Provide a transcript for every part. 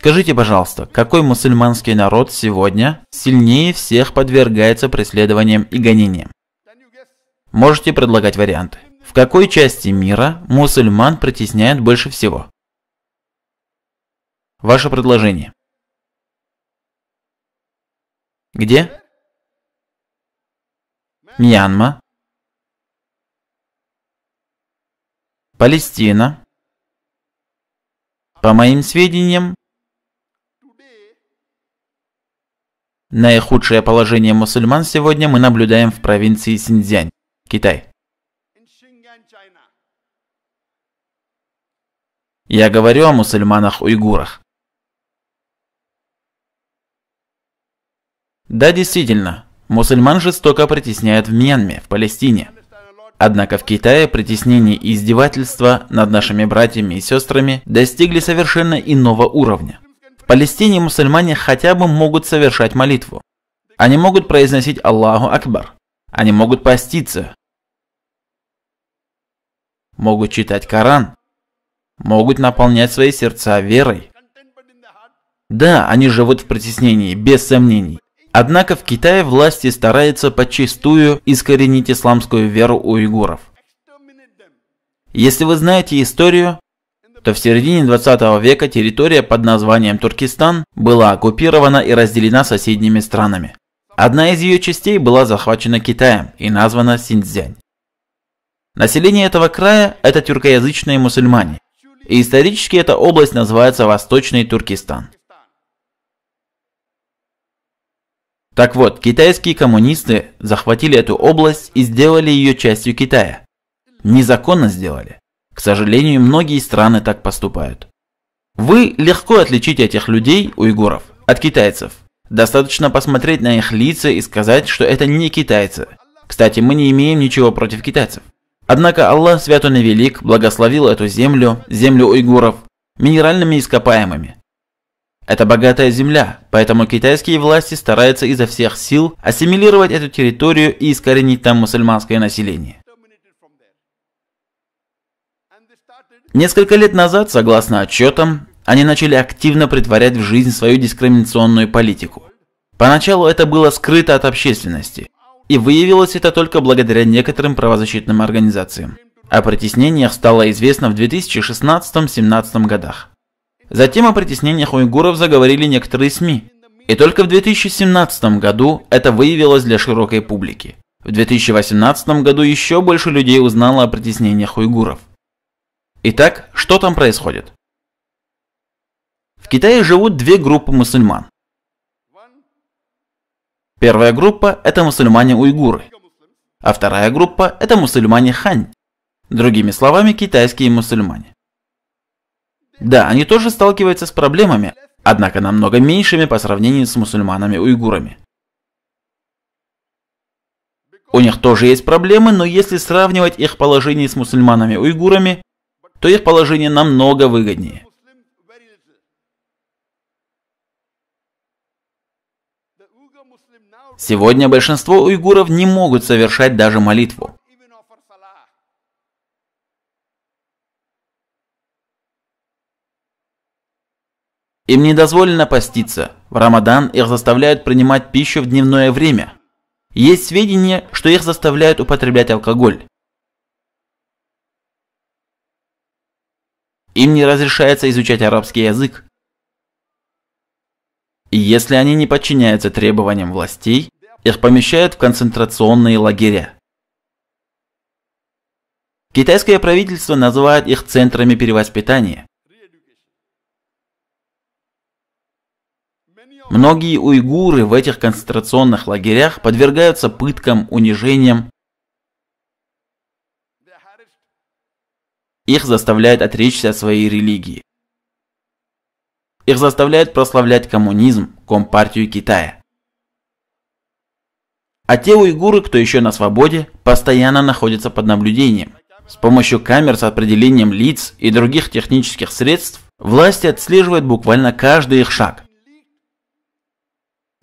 Скажите, пожалуйста, какой мусульманский народ сегодня сильнее всех подвергается преследованиям и гонениям? Можете предлагать варианты. В какой части мира мусульман притесняют больше всего? Ваше предложение. Где? Мьянма. Палестина. По моим сведениям, Наихудшее положение мусульман сегодня мы наблюдаем в провинции Синьцзянь, Китай. Я говорю о мусульманах-уйгурах. Да, действительно, мусульман жестоко притесняют в Мьянме, в Палестине. Однако в Китае притеснение и издевательства над нашими братьями и сестрами достигли совершенно иного уровня. Палестине мусульмане хотя бы могут совершать молитву. Они могут произносить Аллаху Акбар. Они могут поститься. Могут читать Коран. Могут наполнять свои сердца верой. Да, они живут в притеснении, без сомнений. Однако в Китае власти стараются подчистую искоренить исламскую веру у уйгуров. Если вы знаете историю, то в середине 20 века территория под названием Туркестан была оккупирована и разделена соседними странами. Одна из ее частей была захвачена Китаем и названа Синьцзянь. Население этого края – это тюркоязычные мусульмане, и исторически эта область называется Восточный Туркестан. Так вот, китайские коммунисты захватили эту область и сделали ее частью Китая. Незаконно сделали. К сожалению, многие страны так поступают. Вы легко отличите этих людей, уйгуров, от китайцев. Достаточно посмотреть на их лица и сказать, что это не китайцы. Кстати, мы не имеем ничего против китайцев. Однако Аллах Свят Он и Велик благословил эту землю, землю уйгуров, минеральными ископаемыми. Это богатая земля, поэтому китайские власти стараются изо всех сил ассимилировать эту территорию и искоренить там мусульманское население. Несколько лет назад, согласно отчетам, они начали активно притворять в жизнь свою дискриминационную политику. Поначалу это было скрыто от общественности, и выявилось это только благодаря некоторым правозащитным организациям. О притеснениях стало известно в 2016 2017 годах. Затем о притеснениях уйгуров заговорили некоторые СМИ, и только в 2017 году это выявилось для широкой публики. В 2018 году еще больше людей узнало о притеснениях уйгуров. Итак, что там происходит? В Китае живут две группы мусульман. Первая группа – это мусульмане-уйгуры, а вторая группа – это мусульмане-хань, другими словами, китайские мусульмане. Да, они тоже сталкиваются с проблемами, однако намного меньшими по сравнению с мусульманами-уйгурами. У них тоже есть проблемы, но если сравнивать их положение с мусульманами-уйгурами, то их положение намного выгоднее. Сегодня большинство уйгуров не могут совершать даже молитву. Им не дозволено поститься. В Рамадан их заставляют принимать пищу в дневное время. Есть сведения, что их заставляют употреблять алкоголь. Им не разрешается изучать арабский язык. И если они не подчиняются требованиям властей, их помещают в концентрационные лагеря. Китайское правительство называет их центрами перевоспитания. Многие уйгуры в этих концентрационных лагерях подвергаются пыткам, унижениям Их заставляют отречься от своей религии. Их заставляют прославлять коммунизм, Компартию Китая. А те уйгуры, кто еще на свободе, постоянно находятся под наблюдением. С помощью камер с определением лиц и других технических средств власти отслеживают буквально каждый их шаг.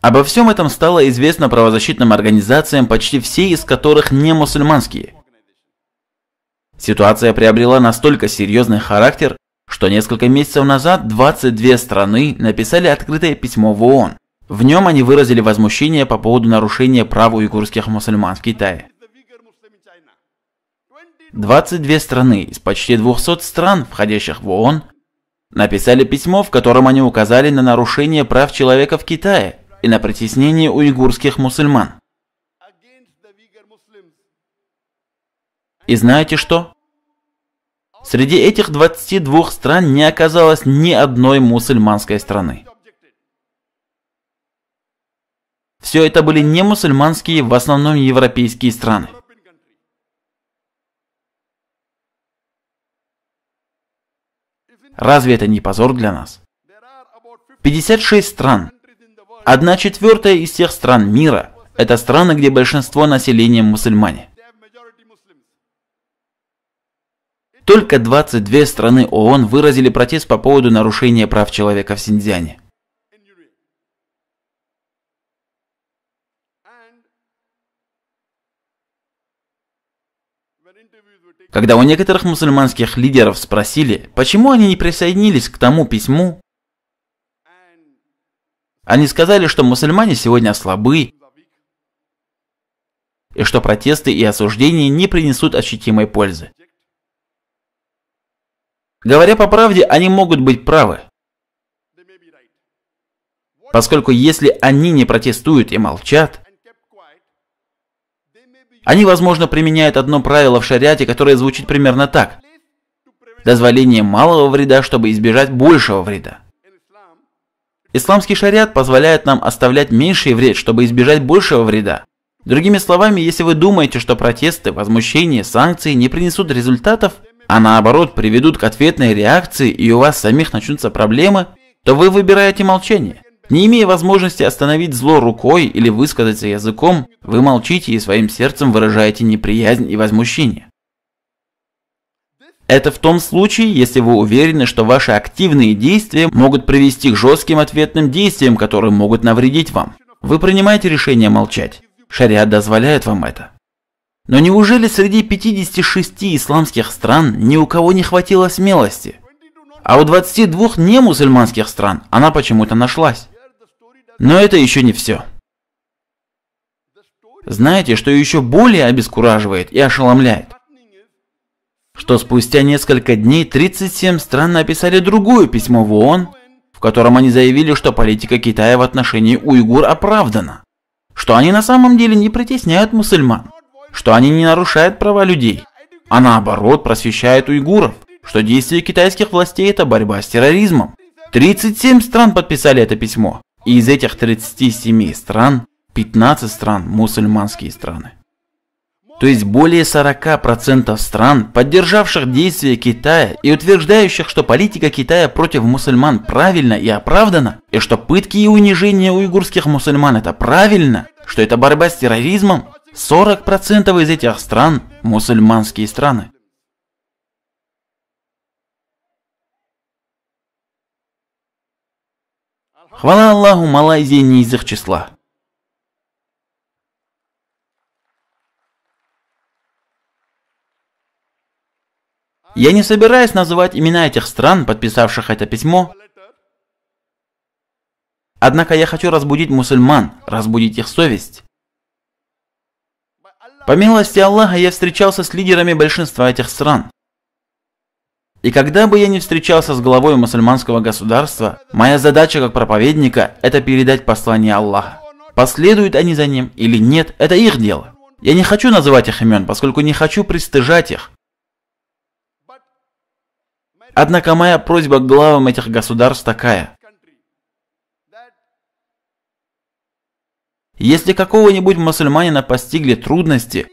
Обо всем этом стало известно правозащитным организациям, почти все из которых не мусульманские. Ситуация приобрела настолько серьезный характер, что несколько месяцев назад 22 страны написали открытое письмо в ООН. В нем они выразили возмущение по поводу нарушения прав уйгурских мусульман в Китае. 22 страны из почти 200 стран, входящих в ООН, написали письмо, в котором они указали на нарушение прав человека в Китае и на притеснение уйгурских мусульман. И знаете что? Среди этих 22 стран не оказалось ни одной мусульманской страны. Все это были не мусульманские, в основном европейские страны. Разве это не позор для нас? 56 стран. Одна четвертая из всех стран мира – это страны, где большинство населения мусульмане. Только 22 страны ООН выразили протест по поводу нарушения прав человека в Синьцзяне. Когда у некоторых мусульманских лидеров спросили, почему они не присоединились к тому письму, они сказали, что мусульмане сегодня слабы, и что протесты и осуждения не принесут ощутимой пользы. Говоря по правде, они могут быть правы. Поскольку если они не протестуют и молчат, они, возможно, применяют одно правило в шариате, которое звучит примерно так. Дозволение малого вреда, чтобы избежать большего вреда. Исламский шариат позволяет нам оставлять меньший вред, чтобы избежать большего вреда. Другими словами, если вы думаете, что протесты, возмущения, санкции не принесут результатов – а наоборот приведут к ответной реакции и у вас самих начнутся проблемы, то вы выбираете молчание. Не имея возможности остановить зло рукой или высказаться языком, вы молчите и своим сердцем выражаете неприязнь и возмущение. Это в том случае, если вы уверены, что ваши активные действия могут привести к жестким ответным действиям, которые могут навредить вам. Вы принимаете решение молчать. Шариат дозволяет вам это. Но неужели среди 56 исламских стран ни у кого не хватило смелости? А у 22 немусульманских стран она почему-то нашлась. Но это еще не все. Знаете, что еще более обескураживает и ошеломляет? Что спустя несколько дней 37 стран написали другое письмо в ООН, в котором они заявили, что политика Китая в отношении уйгур оправдана, что они на самом деле не притесняют мусульман, что они не нарушают права людей, а наоборот просвещают уйгуров, что действия китайских властей – это борьба с терроризмом. 37 стран подписали это письмо, и из этих 37 стран 15 стран – мусульманские страны. То есть более 40% стран, поддержавших действия Китая и утверждающих, что политика Китая против мусульман правильна и оправдана, и что пытки и унижение уйгурских мусульман это правильно, что это борьба с терроризмом, 40% из этих стран – мусульманские страны. Хвала Аллаху, Малайзия не из их числа. Я не собираюсь называть имена этих стран, подписавших это письмо, однако я хочу разбудить мусульман, разбудить их совесть. По милости Аллаха я встречался с лидерами большинства этих стран. И когда бы я не встречался с главой мусульманского государства, моя задача как проповедника – это передать послание Аллаха. Последуют они за ним или нет – это их дело. Я не хочу называть их имен, поскольку не хочу пристыжать их. Однако моя просьба к главам этих государств такая – Если какого-нибудь мусульманина постигли трудности,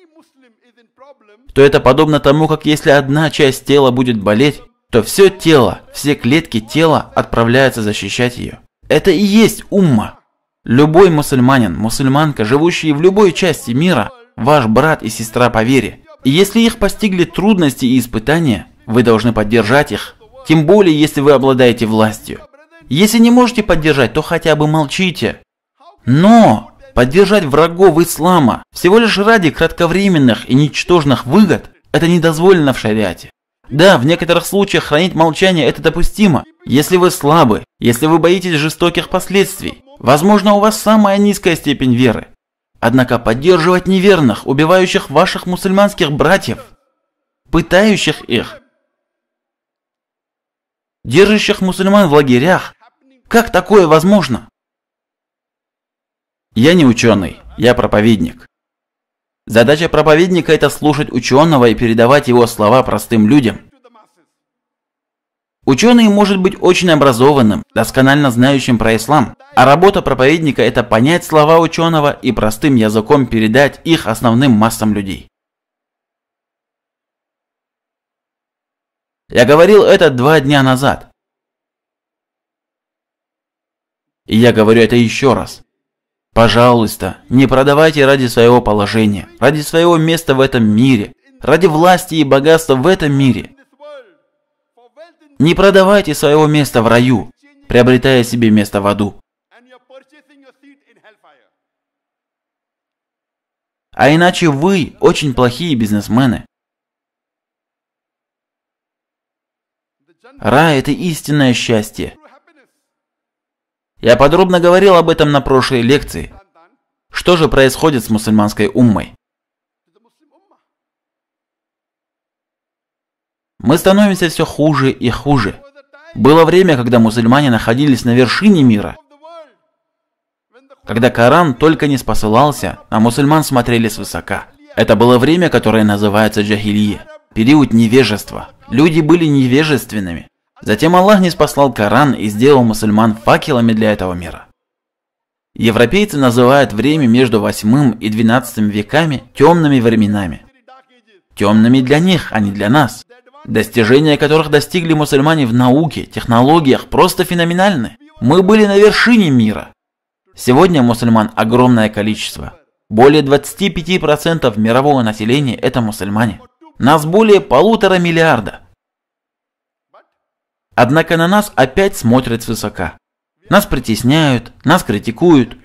то это подобно тому, как если одна часть тела будет болеть, то все тело, все клетки тела отправляются защищать ее. Это и есть умма. Любой мусульманин, мусульманка, живущие в любой части мира, ваш брат и сестра по вере. И если их постигли трудности и испытания, вы должны поддержать их, тем более если вы обладаете властью. Если не можете поддержать, то хотя бы молчите. Но Поддержать врагов ислама всего лишь ради кратковременных и ничтожных выгод – это недозволено в шариате. Да, в некоторых случаях хранить молчание – это допустимо, если вы слабы, если вы боитесь жестоких последствий. Возможно, у вас самая низкая степень веры. Однако поддерживать неверных, убивающих ваших мусульманских братьев, пытающих их, держащих мусульман в лагерях, как такое возможно? Я не ученый, я проповедник. Задача проповедника – это слушать ученого и передавать его слова простым людям. Ученый может быть очень образованным, досконально знающим про ислам, а работа проповедника – это понять слова ученого и простым языком передать их основным массам людей. Я говорил это два дня назад. И я говорю это еще раз. Пожалуйста, не продавайте ради своего положения, ради своего места в этом мире, ради власти и богатства в этом мире. Не продавайте своего места в раю, приобретая себе место в аду. А иначе вы очень плохие бизнесмены. Рай – это истинное счастье. Я подробно говорил об этом на прошлой лекции. Что же происходит с мусульманской уммой? Мы становимся все хуже и хуже. Было время, когда мусульмане находились на вершине мира, когда Коран только не спосылался, а мусульман смотрели свысока. Это было время, которое называется джахилия, период невежества. Люди были невежественными. Затем Аллах не спасал Коран и сделал мусульман факелами для этого мира. Европейцы называют время между 8 и 12 веками темными временами. Темными для них, а не для нас. Достижения которых достигли мусульмане в науке, технологиях просто феноменальны. Мы были на вершине мира. Сегодня мусульман огромное количество. Более 25% мирового населения это мусульмане. Нас более полутора миллиарда. Однако на нас опять смотрят свысока. Нас притесняют, нас критикуют.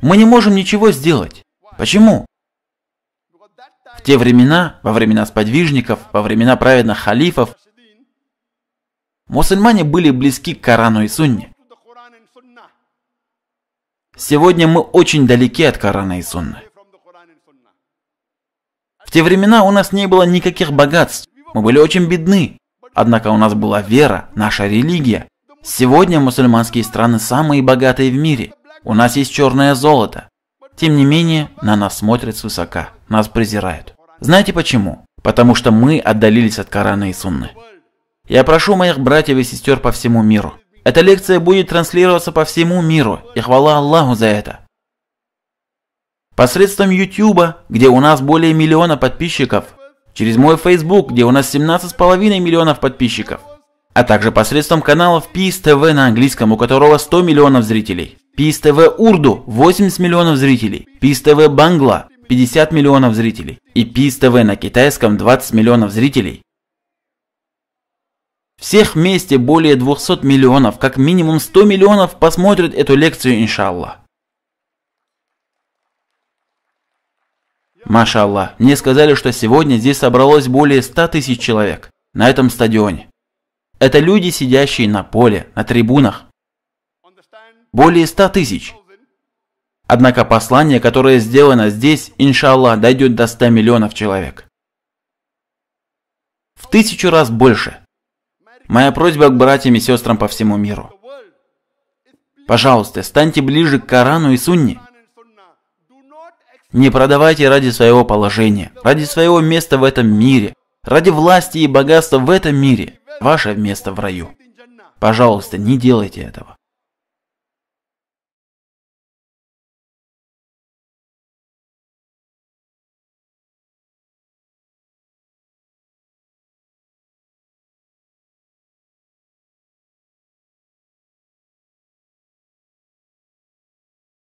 Мы не можем ничего сделать. Почему? В те времена, во времена сподвижников, во времена праведных халифов, мусульмане были близки к Корану и Сунне. Сегодня мы очень далеки от Корана и Сунны. В те времена у нас не было никаких богатств, мы были очень бедны. Однако у нас была вера, наша религия. Сегодня мусульманские страны самые богатые в мире. У нас есть черное золото. Тем не менее, на нас смотрят свысока, нас презирают. Знаете почему? Потому что мы отдалились от Корана и Сунны. Я прошу моих братьев и сестер по всему миру. Эта лекция будет транслироваться по всему миру, и хвала Аллаху за это. Посредством YouTube, где у нас более миллиона подписчиков, через мой Facebook, где у нас 17,5 миллионов подписчиков, а также посредством каналов PIS TV на английском, у которого 100 миллионов зрителей, PIS TV Урду 80 миллионов зрителей, PIS TV Бангла 50 миллионов зрителей и PIS TV на китайском 20 миллионов зрителей. Всех вместе более 200 миллионов, как минимум 100 миллионов посмотрят эту лекцию, иншаллах. Маша Аллах, мне сказали, что сегодня здесь собралось более 100 тысяч человек, на этом стадионе. Это люди, сидящие на поле, на трибунах. Более 100 тысяч. Однако послание, которое сделано здесь, иншаллах, дойдет до 100 миллионов человек. В тысячу раз больше. Моя просьба к братьям и сестрам по всему миру. Пожалуйста, станьте ближе к Корану и Сунне. Не продавайте ради своего положения, ради своего места в этом мире, ради власти и богатства в этом мире, ваше место в раю. Пожалуйста, не делайте этого.